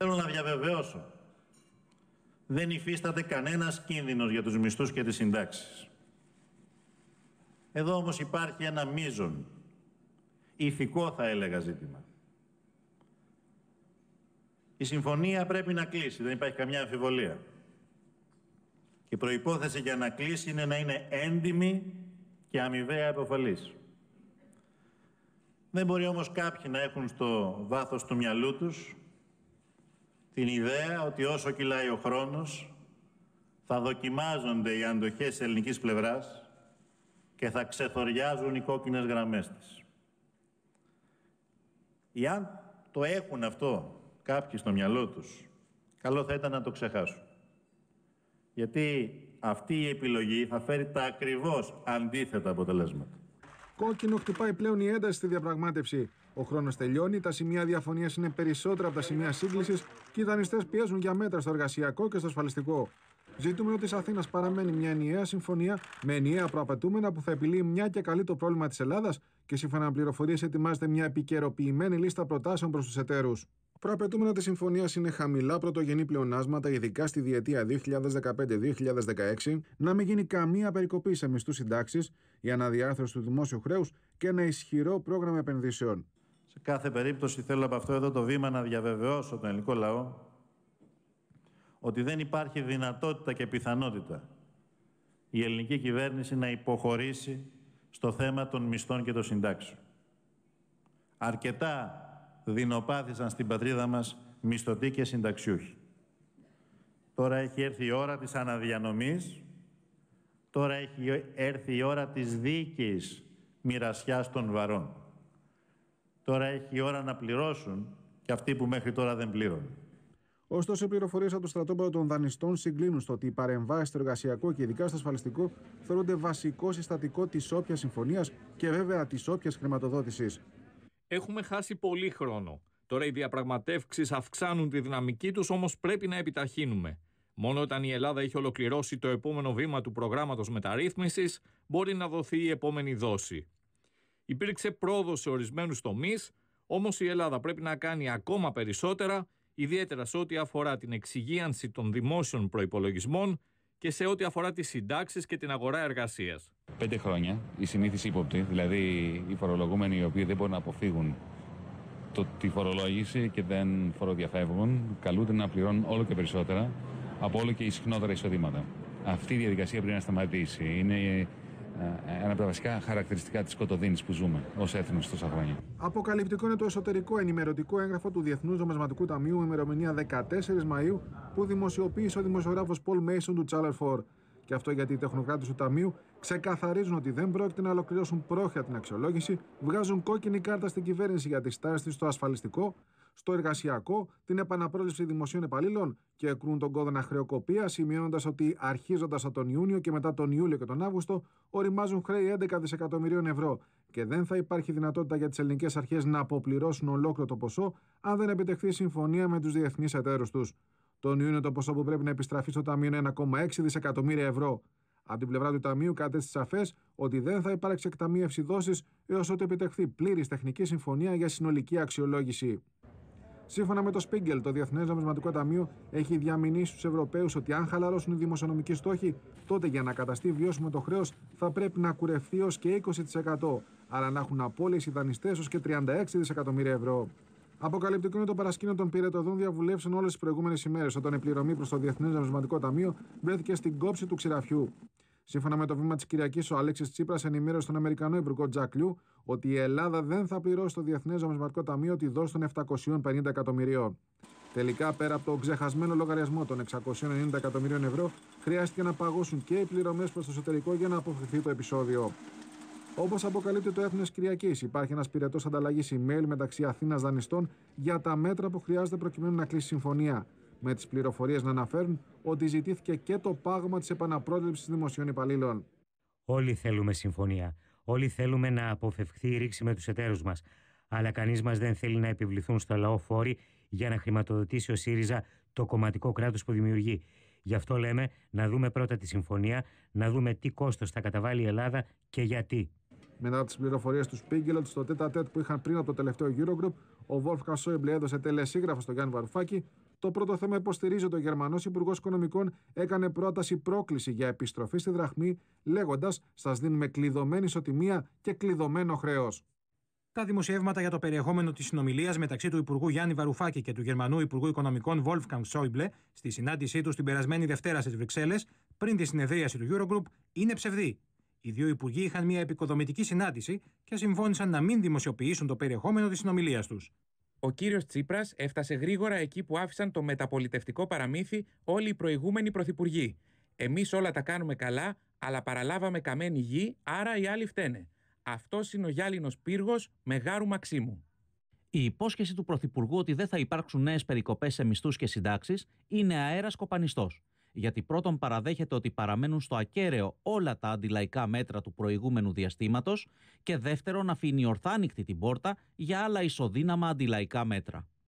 Θέλω να διαβεβαιώσω. Δεν υφίσταται κανένας κίνδυνος για τους μισθούς και τις συντάξεις. Εδώ όμως υπάρχει ένα μείζον, ηθικό θα έλεγα ζήτημα. Η συμφωνία πρέπει να κλείσει, δεν υπάρχει καμιά αμφιβολία. Και η προϋπόθεση για να κλείσει είναι να είναι έντιμη και αμοιβαία επωφελής. Δεν μπορεί όμως κάποιοι να έχουν στο βάθος του μυαλού τους την ιδέα ότι όσο κυλάει ο χρόνος θα δοκιμάζονται οι αντοχές της ελληνικής πλευράς και θα ξεθοριάζουν οι κόκκινες γραμμές της. Ή το έχουν αυτό κάποιοι στο μυαλό τους, καλό θα ήταν να το ξεχάσουν. Γιατί αυτή η επιλογή θα φέρει τα ακριβώς αντίθετα αποτελέσματα. Κόκκινο χτυπάει πλέον η ένταση στη διαπραγμάτευση. Ο χρόνος τελειώνει, τα σημεία διαφωνίας είναι περισσότερα από τα σημεία σύγκλησης και οι δανειστές πιέζουν για μέτρα στο εργασιακό και στο ασφαλιστικό. Ζητούμε ότι της Αθήνας παραμένει μια ενιαία συμφωνία με ενιαία προαπαιτούμενα που θα επιλύει μια και καλή το πρόβλημα της Ελλάδας και σύμφωνα με πληροφορίες ετοιμάζεται μια επικαιροποιημένη λίστα προτάσεων προς τους εταίρους. Προαπαιτούμενα της συμφωνίας είναι χαμηλά πρωτογενή πλεονάσματα, ειδικά στη διετία 2015-2016, να μην γίνει καμία περικοπή σε μισθούς συντάξεις, η αναδιάρθρωση του δημόσιου χρέους και ένα ισχυρό πρόγραμμα επενδύσεων. Σε κάθε περίπτωση θέλω από αυτό εδώ το βήμα να διαβεβαιώσω τον ελληνικό λαό ότι δεν υπάρχει δυνατότητα και πιθανότητα η ελληνική κυβέρνηση να υποχωρήσει στο θέμα των μισθών και των συντάξεων. Αρκετά δεινοπάθησαν στην πατρίδα μας μισθωτοί και συνταξιούχοι. Τώρα έχει έρθει η ώρα της αναδιανομής, τώρα έχει έρθει η ώρα της δίκης μοιρασιάς των βαρών. Τώρα έχει η ώρα να πληρώσουν και αυτοί που μέχρι τώρα δεν πλήρωναν. Ωστόσο, οι πληροφορίες από το στρατόπεδο των δανειστών συγκλίνουν στο ότι οι παρεμβάσεις στο εργασιακό και ειδικά στο ασφαλιστικό θεωρούνται βασικό συστατικό της όποιας συμφωνίας και βέβαια της όποιας χρηματοδότησης έχουμε χάσει πολύ χρόνο. Τώρα οι διαπραγματεύσει αυξάνουν τη δυναμική τους, όμως πρέπει να επιταχύνουμε. Μόνο όταν η Ελλάδα έχει ολοκληρώσει το επόμενο βήμα του προγράμματος μεταρρύθμισης, μπορεί να δοθεί η επόμενη δόση. Υπήρξε πρόοδος σε ορισμένους τομείς, όμως η Ελλάδα πρέπει να κάνει ακόμα περισσότερα, ιδιαίτερα σε ό,τι αφορά την εξυγίανση των δημόσιων προπολογισμών και σε ό,τι αφορά τις συντάξεις και την αγορά εργασίας πέντε χρόνια οι συνήθεις ύποπτοι, δηλαδή οι φορολογούμενοι οι οποίοι δεν μπορούν να αποφύγουν τη φορολόγηση και δεν φοροδιαφεύγουν, καλούνται να πληρώνουν όλο και περισσότερα από όλο και οι εισοδήματα. Αυτή η διαδικασία πρέπει να σταματήσει. Είναι ε, ένα από τα βασικά χαρακτηριστικά της κοτοδίνης που ζούμε ως έθνος τόσα χρόνια. Αποκαλυπτικό είναι το εσωτερικό ενημερωτικό έγγραφο του Διεθνούς Νομισματικού Ταμείου, ημερομηνία 14 Μαου, που δημοσιοποίησε ο δημοσιογράφος Πολ Μέισον του Τσάλερ και αυτό γιατί οι τεχνοκράτες του Ταμείου ξεκαθαρίζουν ότι δεν πρόκειται να ολοκληρώσουν πρόχειρα την αξιολόγηση, βγάζουν κόκκινη κάρτα στην κυβέρνηση για τη στάση της στο ασφαλιστικό, στο εργασιακό, την επαναπρόληψη δημοσίων υπαλλήλων και εκρούν τον κόδωνα χρεοκοπία, σημειώνοντας ότι αρχίζοντας από τον Ιούνιο και μετά τον Ιούλιο και τον Αύγουστο οριμάζουν χρέη 11 δισεκατομμυρίων ευρώ και δεν θα υπάρχει δυνατότητα για τις ελληνικές αρχές να αποπληρώσουν ολόκληρο το ποσό αν δεν επιτευχθεί συμφωνία με τους διεθνείς εταίρους τους. Τον Ιούνιο το ποσό που πρέπει να επιστραφείς στο Ταμείο είναι 1,6 δισεκατομμύρια ευρώ. Από την πλευρά του Ταμείου κατέστησε σαφές ότι δεν θα υπάρξει εκταμείευση δόσης έως ότου επιτευχθεί πλήρης τεχνική συμφωνία για συνολική αξιολόγηση. Σύμφωνα με το Σπίγκελ, το Διεθνές Νομισματικό Ταμείο έχει διαμηνήσει στους Ευρωπαίους ότι αν χαλαρώσουν οι δημοσιονομικοί στόχοι, τότε για να καταστεί βιώσιμο το χρέος θα πρέπει να κουρευτεί έως και 20%, αλλά να έχουν οι δανειστές ω και 36 δισεκατομμύρια ευρώ. Αποκαλυπτικό είναι το παρασκήνιο των πυρετοδών διαβουλεύσεων όλες τις προηγούμενες ημέρες, όταν η πληρωμή προς το Διεθνές Νομισματικό Ταμείο βρέθηκε στην κόψη του ξηραφιού. Σύμφωνα με το βήμα της Κυριακής, ο Αλέξης Τσίπρας ενημέρωσε τον Αμερικανό Υπουργό Τζακ Λιού ότι η Ελλάδα δεν θα πληρώσει το Διεθνές Νομισματικό Ταμείο τη δόση των 750 εκατομμυρίων. Τελικά, πέρα από τον ξεχασμένο λογαριασμό των 690 εκατομμυρίων ευρώ, χρειάστηκε να παγώσουν και οι πληρωμές προς το εσωτερικό για να αποφευθεί το επεισόδιο. Όπως αποκαλύπτει το έθνος Κυριακής, υπάρχει ένας πυρετός ανταλλαγής email μεταξύ Αθήνας δανειστών για τα μέτρα που χρειάζεται προκειμένου να κλείσει συμφωνία. Με τις πληροφορίες να αναφέρουν ότι ζητήθηκε και το πάγωμα της επαναπρόθεση δημοσίων υπαλλήλων. Όλοι θέλουμε συμφωνία. Όλοι θέλουμε να αποφευχθεί η ρήξη με τους εταίρους μας. Αλλά κανείς μας δεν θέλει να επιβληθούν στο λαό φόροι για να χρηματοδοτήσει ο ΣΥΡΙΖΑ το κομματικό κράτος που δημιουργεί. Γι' αυτό λέμε να δούμε πρώτα τη συμφωνία, να δούμε τι κόστος θα καταβάλει η Ελλάδα και γιατί. Μετά τις πληροφορίες του Σπίγκελ στο τέτα τέτ που είχαν πριν από το τελευταίο Eurogroup, ο Βόλφκα Σόιμπλε έδωσε τελεσίγραφο στον Γιάννη Βαρουφάκη. Το πρώτο θέμα υποστηρίζει ότι το Γερμανός Υπουργός Οικονομικών έκανε πρόταση πρόκληση για επιστροφή στη δραχμή, λέγοντας: Σας δίνουμε κλειδωμένη ισοτιμία και κλειδωμένο χρέος. Τα δημοσιεύματα για το περιεχόμενο της συνομιλίας μεταξύ του Υπουργού Γιάννη Βαρουφάκη και του Γερμανού Υπουργού Οικονομικών Wolfgang Schäuble στη συνάντησή του την περασμένη Δευτέρα στις Βρυξέλλες πριν τη συνεδρίαση του Eurogroup είναι ψευδή. Οι δύο υπουργοί είχαν μια επικοδομητική συνάντηση και συμφώνησαν να μην δημοσιοποιήσουν το περιεχόμενο της συνομιλίας τους. Ο κύριος Τσίπρας έφτασε γρήγορα εκεί που άφησαν το μεταπολιτευτικό παραμύθι όλοι οι προηγούμενοι πρωθυπουργοί. Εμείς όλα τα κάνουμε καλά, αλλά παραλάβαμε καμένη γη, άρα οι άλλοι φταίνε. Αυτός είναι ο γυάλινο πύργος Μεγάρου Μαξίμου. Η υπόσχεση του Πρωθυπουργού ότι δεν θα υπάρξουν νέες περικοπές σε μισθούς και συντάξεις είναι αέρας κοπανιστός γιατί πρώτον παραδέχεται ότι παραμένουν στο ακέραιο όλα τα αντιλαϊκά μέτρα του προηγούμενου διαστήματος και δεύτερον αφήνει ορθάνικτη την πόρτα για άλλα ισοδύναμα αντιλαϊκά μέτρα.